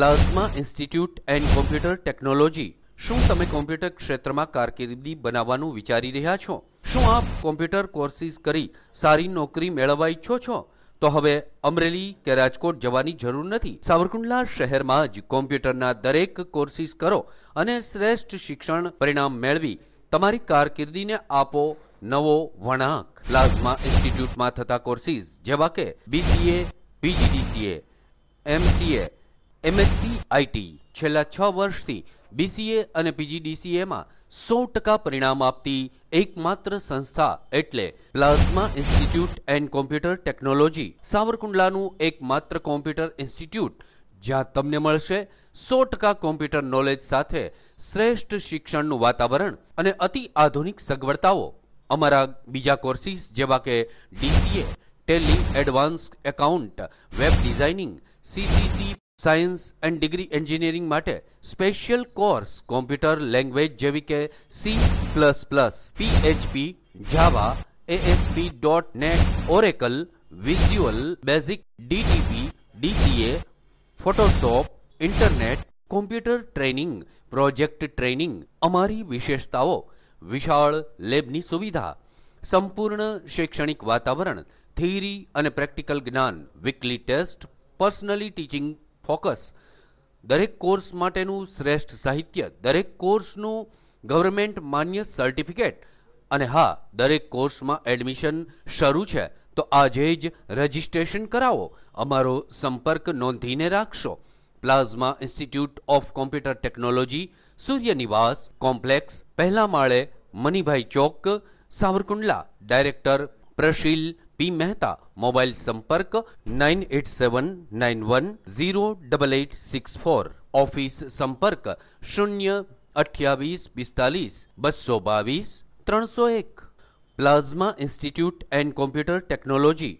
લાઓસમાં institute and computer technology શું તમે computer ક્ષેત્રમાં કારકિર્દી બનાવવાનું વિચારી રહ્યા છો શું આપ કોમ્પ્યુટર કોર્સિસ કરી સારી નોકરી મેળવવા ઈચ્છો છો તો હવે અમરેલી કે રાજકોટ જવાની જરૂર નથી સાવરકુંડલા શહેરમાં જ કોમ્પ્યુટરના દરેક કોર્સિસ કરો અને શ્રેષ્ઠ શિક્ષણ પરિણામ મેળવી તમારી કારકિર્દીને આપો નવો વળાંક પ્લાઝમા ઇન્સ્ટિટ્યૂટમાં થતા કોર્સિસ જેવા કે BCA PGDCA MCA MSc IT છેલ્લા છ વર્ષથી બીસીએ અને પીજીડીસીએમાં સો ટકા પરિણામ આપતી એકમાત્ર સંસ્થા એટલે plasma institute and computer technology સાવરકુંડલાનું એકમાત્ર કોમ્પ્યુટર ઇન્સ્ટિટ્યૂટ જ્યાં તમને મળશે સો ટકા કોમ્પ્યુટર નોલેજ સાથે શ્રેષ્ઠ શિક્ષણનું વાતાવરણ અને અતિ આધુનિક સગવડતાઓ અમારા બીજા કોર્સિસ જેવા કે DCA Tally advance account web designing CCC science and degree engineering માટે સ્પેશિયલ કોર્સ કોમ્પ્યુટર લેંગ્વેજ જેવી કે C plus plus PHP Java ASP dot net Oracle visual basic DTP DCA Photoshop internet computer training project training અમારી વિશેષતાઓ વિશાળ લેબની સુવિધા સંપૂર્ણ શૈક્ષણિક વાતાવરણ થિયરી અને પ્રેક્ટિકલ જ્ઞાન weekly test personally teaching focus દરેક કોર્સ માટેનું શ્રેષ્ઠ સાહિત્ય દરેક કોર્સનું ગવર્નમેન્ટ માન્ય સર્ટિફિકેટ અને હા દરેક કોર્સમાં એડમિશન શરૂ છે તો આજ જ રજીસ્ટ્રેશન કરાવો અમારો સંપર્ક નોંધીને રાખશો plasma institute of computer technology Surya Niwas complex પેલા માળે Manibhai Chowk Savarkundla director Prashil P Mehta mobile संपर्क nine eight seven nine one zero double eight six four office संपर्क शून्य અઠ્યાવીસ પિસ્તાલીસ બસો બાવીસ ત્રણસો एक plasma institute and computer technology